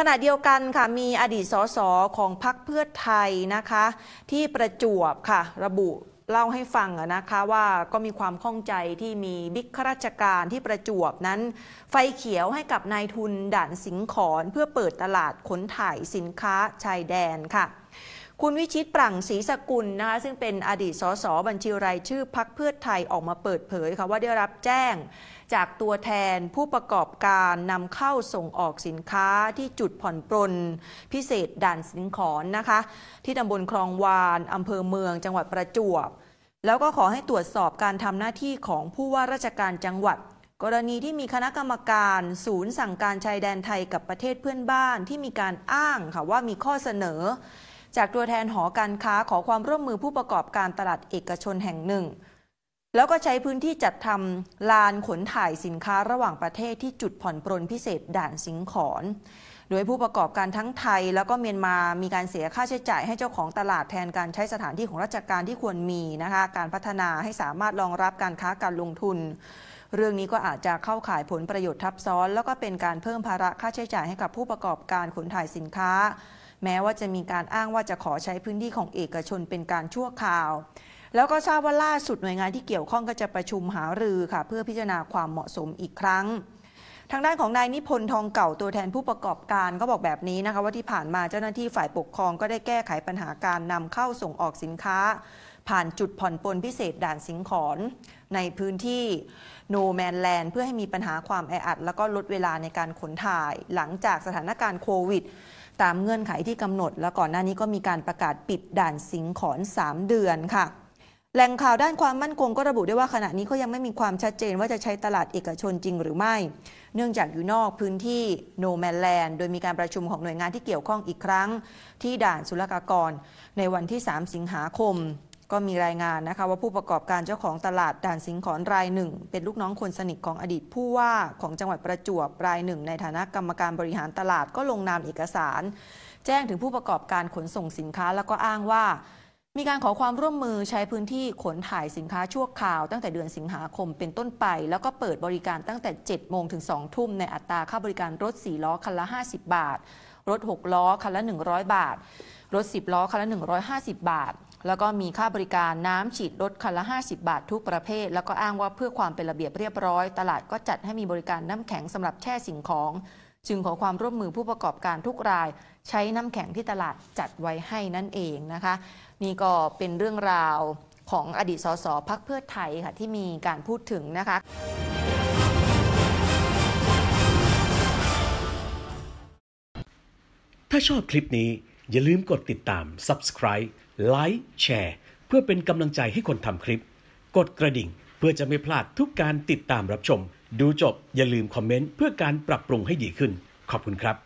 ขณะเดียวกันค่ะมีอดีตสสของพรรคเพื่อไทยนะคะที่ประจวบค่ะระบุเล่าให้ฟังนะคะว่าก็มีความข้องใจที่มีบิ๊กข้าราชการที่ประจวบนั้นไฟเขียวให้กับนายทุนด่านสิงขอนเพื่อเปิดตลาดขนถ่ายสินค้าชายแดนค่ะคุณวิชิตปรังศรีสกุลนะคะซึ่งเป็นอดีตสสบัญชีรายชื่อพักเพื่อไทยออกมาเปิดเผยค่ะว่าได้รับแจ้ง จากตัวแทนผู้ประกอบการนำเข้าส่งออกสินค้าที่จุดผ่อนปรนพิเศษด่านสิงขอนนะคะ ที่ตำบลคลองวานอำเภอเมือง จังหวัดประจวบ แล้วก็ขอให้ตรวจสอบการทำหน้าที่ของผู้ว่าราชการจังหวัด กรณีที่มีคณะกรรมการศูนย์สั่งการชายแดนไทยกับประเทศเพื่อนบ้านที่มีการอ้างค่ะว่ามีข้อเสนอจากตัวแทนหอการค้าขอความร่วมมือผู้ประกอบการตลาดเอกชนแห่งหนึ่ง แล้วก็ใช้พื้นที่จัดทำลานขนถ่ายสินค้าระหว่างประเทศที่จุดผ่อนปรนพิเศษด่านสิงขอนโดยผู้ประกอบการทั้งไทย แล้วก็เมียนมามีการเสียค่าใช้จ่าย ให้เจ้าของตลาดแทนการใช้สถานที่ของราชการที่ควรมีนะคะการพัฒนาให้สามารถรองรับการค้าการลงทุน เรื่องนี้ก็อาจจะเข้าข่ายผลประโยชน์ทับซ้อน แล้วก็เป็นการเพิ่มภาระค่าใช้จ่ายให้กับผู้ประกอบการขนถ่ายสินค้าแม้ว่าจะมีการอ้างว่าจะขอใช้พื้นที่ของเอกชนเป็นการชั่วคราว แล้วก็ทราบว่าล่าสุดหน่วยงานที่เกี่ยวข้องก็จะประชุมหารือค่ะ เพื่อพิจารณาความเหมาะสมอีกครั้ง ทางด้านของนาย นิพนธ์ทองเก่าตัวแทนผู้ประกอบการก็บอกแบบนี้นะคะว่าที่ผ่านมาเจ้าหน้าที่ฝ่ายปกครอง ก็ได้แก้ไขปัญหาการนำเข้าส่งออกสินค้า ผ่านจุดผ่อนปลนพิเศษด่านสิงขอนในพื้นที่โนแมนแลนด์เพื่อให้มีปัญหาความแออัด แล้วก็ลดเวลาในการขนถ่าย หลังจากสถานการณ์โควิดตามเงื่อนไขที่กำหนดและก่อนหน้านี้ก็มีการประกาศปิดด่านสิงขอน3เดือนค่ะ แหล่งข่าวด้านความมั่นคงก็ระบุได้ว่าขณะนี้ก็ยังไม่มีความชัดเจนว่าจะใช้ตลาดเอกชนจริงหรือไม่ เนื่องจากอยู่นอกพื้นที่โนแมนแลนด์โดยมีการประชุมของหน่วยงานที่เกี่ยวข้องอีกครั้งที่ด่านศุลกากรในวันที่ 3 สิงหาคมก็มีรายงานนะคะว่าผู้ประกอบการเจ้าของตลาดด่านสิงห์ขอนรายหนึ่ง เป็นลูกน้องคนสนิทของอดีตผู้ว่าของจังหวัดประจวบรายหนึ่ง ในฐานะกรรมการบริหารตลาดก็ลงนามเอกสาร แจ้งถึงผู้ประกอบการขนส่งสินค้าแล้วก็อ้างว่า มีการขอความร่วมมือใช้พื้นที่ขนถ่ายสินค้าชั่วคราว ตั้งแต่เดือนสิงหาคมเป็นต้นไป แล้วก็เปิดบริการตั้งแต่7โมงถึง2ทุ่มในอัตราค่าบริการรถ4ล้อคันละ50 บาท รถ6ล้อคันละ 100 บาท รถ 10 ล้อคันละ 150 บาทแล้วก็มีค่าบริการน้ำฉีดรถคันละ 50 บาททุกประเภท แล้วก็อ้างว่าเพื่อความเป็นระเบียบเรียบร้อย ตลาดก็จัดให้มีบริการน้ำแข็งสำหรับแช่สิ่งของจึงขอความร่วมมือผู้ประกอบการทุกราย ใช้น้ำแข็งที่ตลาดจัดไว้ให้นั่นเองนะคะนี่ก็เป็นเรื่องราวของอดีตสสพักเพื่อไทยค่ะ ที่มีการพูดถึงนะคะ ถ้าชอบคลิปนี้ อย่าลืมกดติดตาม subscribe ไลค์ แชร์ เพื่อเป็นกำลังใจให้คนทำคลิป กดกระดิ่งเพื่อจะไม่พลาดทุกการติดตามรับชม ดูจบอย่าลืมคอมเมนต์เพื่อการปรับปรุงให้ดีขึ้น ขอบคุณครับ